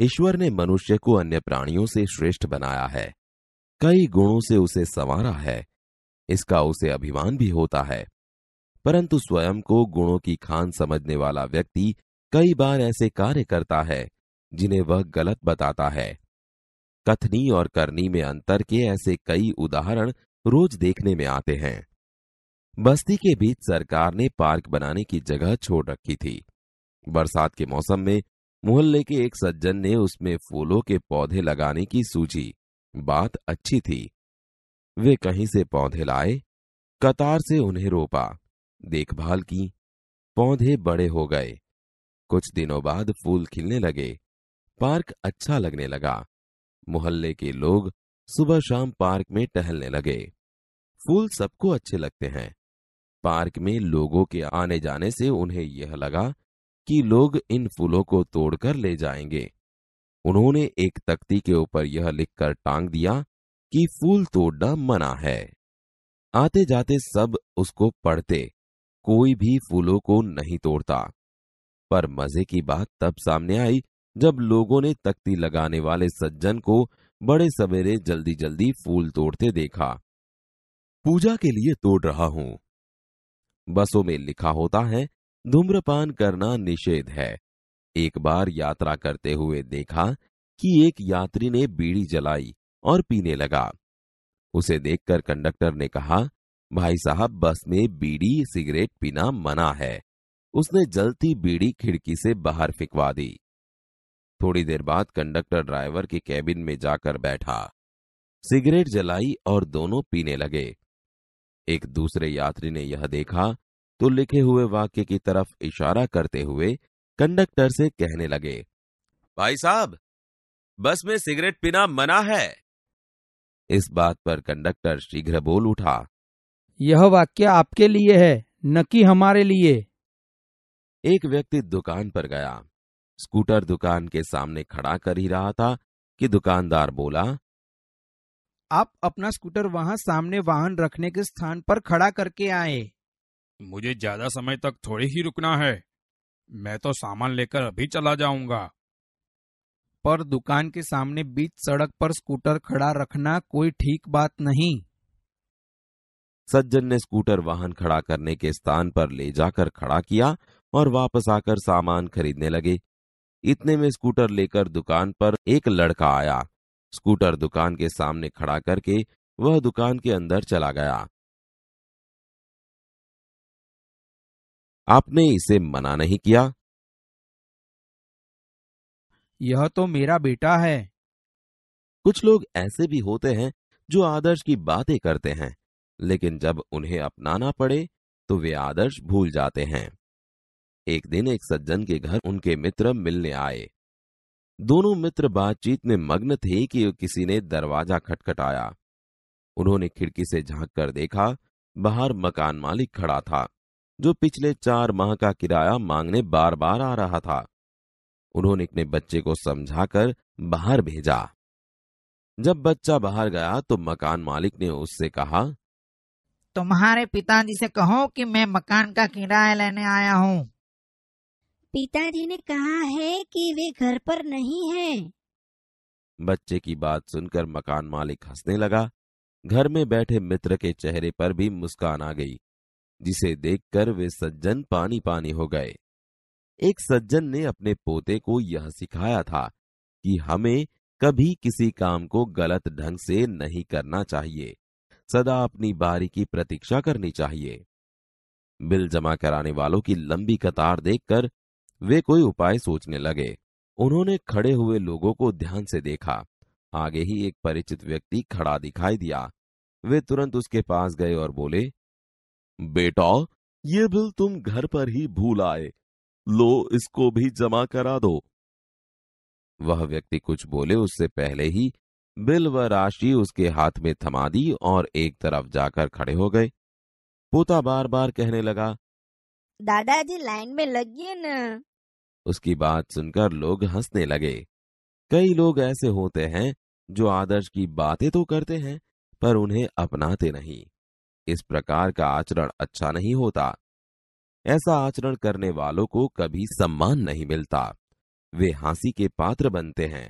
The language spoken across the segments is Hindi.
ईश्वर ने मनुष्य को अन्य प्राणियों से श्रेष्ठ बनाया है कई गुणों से उसे संवारा है इसका उसे अभिमान भी होता है परंतु स्वयं को गुणों की खान समझने वाला व्यक्ति कई बार ऐसे कार्य करता है जिन्हें वह गलत बताता है कथनी और करनी में अंतर के ऐसे कई उदाहरण रोज देखने में आते हैं बस्ती के बीच सरकार ने पार्क बनाने की जगह छोड़ रखी थी बरसात के मौसम में मोहल्ले के एक सज्जन ने उसमें फूलों के पौधे लगाने की सूची बात अच्छी थी वे कहीं से पौधे लाए कतार से उन्हें रोपा देखभाल की पौधे बड़े हो गए कुछ दिनों बाद फूल खिलने लगे पार्क अच्छा लगने लगा मोहल्ले के लोग सुबह शाम पार्क में टहलने लगे फूल सबको अच्छे लगते हैं पार्क में लोगों के आने जाने से उन्हें यह लगा कि लोग इन फूलों को तोड़कर ले जाएंगे उन्होंने एक तख्ती के ऊपर यह लिखकर टांग दिया कि फूल तोड़ना मना है आते जाते सब उसको पढ़ते कोई भी फूलों को नहीं तोड़ता पर मजे की बात तब सामने आई जब लोगों ने तख्ती लगाने वाले सज्जन को बड़े सवेरे जल्दी जल्दी फूल तोड़ते देखा पूजा के लिए तोड़ रहा हूं बसों में लिखा होता है धूम्रपान करना निषेध है एक बार यात्रा करते हुए देखा कि एक यात्री ने बीड़ी जलाई और पीने लगा उसे देखकर कंडक्टर ने कहा भाई साहब बस में बीड़ी सिगरेट पीना मना है उसने जलती बीड़ी खिड़की से बाहर फिकवा दी थोड़ी देर बाद कंडक्टर ड्राइवर के कैबिन में जाकर बैठा सिगरेट जलाई और दोनों पीने लगे एक दूसरे यात्री ने यह देखा तो लिखे हुए वाक्य की तरफ इशारा करते हुए कंडक्टर से कहने लगे भाई साहब बस में सिगरेट पीना मना है इस बात पर कंडक्टर शीघ्र बोल उठा यह वाक्य आपके लिए है न कि हमारे लिए एक व्यक्ति दुकान पर गया स्कूटर दुकान के सामने खड़ा कर ही रहा था कि दुकानदार बोला आप अपना स्कूटर वहां सामने वाहन रखने के स्थान पर खड़ा करके आए मुझे ज्यादा समय तक थोड़ी ही रुकना है मैं तो सामान लेकर अभी चला जाऊंगा पर दुकान के सामने बीच सड़क पर स्कूटर खड़ा रखना कोई ठीक बात नहीं सज्जन ने स्कूटर वाहन खड़ा करने के स्थान पर ले जाकर खड़ा किया और वापस आकर सामान खरीदने लगे इतने में स्कूटर लेकर दुकान पर एक लड़का आया स्कूटर दुकान के सामने खड़ा करके वह दुकान के अंदर चला गया आपने इसे मना नहीं किया यह तो मेरा बेटा है कुछ लोग ऐसे भी होते हैं जो आदर्श की बातें करते हैं लेकिन जब उन्हें अपनाना पड़े तो वे आदर्श भूल जाते हैं एक दिन एक सज्जन के घर उनके मित्र मिलने आए दोनों मित्र बातचीत में मग्न थे कि किसी ने दरवाजा खटखटाया उन्होंने खिड़की से झांक कर देखा बाहर मकान मालिक खड़ा था जो पिछले चार माह का किराया मांगने बार बार आ रहा था उन्होंने अपने बच्चे को समझाकर बाहर भेजा जब बच्चा बाहर गया तो मकान मालिक ने उससे कहा तुम्हारे पिताजी से कहो कि मैं मकान का किराया लेने आया हूँ पिताजी ने कहा है कि वे घर पर नहीं हैं। बच्चे की बात सुनकर मकान मालिक हंसने लगा घर में बैठे मित्र के चेहरे पर भी मुस्कान आ गई जिसे देखकर वे सज्जन पानी पानी हो गए एक सज्जन ने अपने पोते को यह सिखाया था कि हमें कभी किसी काम को गलत ढंग से नहीं करना चाहिए सदा अपनी बारी की प्रतीक्षा करनी चाहिए बिल जमा कराने वालों की लंबी कतार देखकर वे कोई उपाय सोचने लगे उन्होंने खड़े हुए लोगों को ध्यान से देखा आगे ही एक परिचित व्यक्ति खड़ा दिखाई दिया वे तुरंत उसके पास गए और बोले बेटा ये बिल तुम घर पर ही भूल आए लो इसको भी जमा करा दो वह व्यक्ति कुछ बोले उससे पहले ही बिल व राशि उसके हाथ में थमा दी और एक तरफ जाकर खड़े हो गए पोता बार बार कहने लगा दादाजी लाइन में लगिए न उसकी बात सुनकर लोग हंसने लगे कई लोग ऐसे होते हैं जो आदर्श की बातें तो करते हैं पर उन्हें अपनाते नहीं इस प्रकार का आचरण अच्छा नहीं होता ऐसा आचरण करने वालों को कभी सम्मान नहीं मिलता वे हंसी के पात्र बनते हैं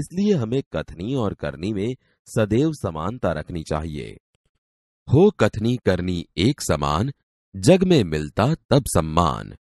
इसलिए हमें कथनी और करनी में सदैव समानता रखनी चाहिए हो कथनी करनी एक समान जग में मिलता तब सम्मान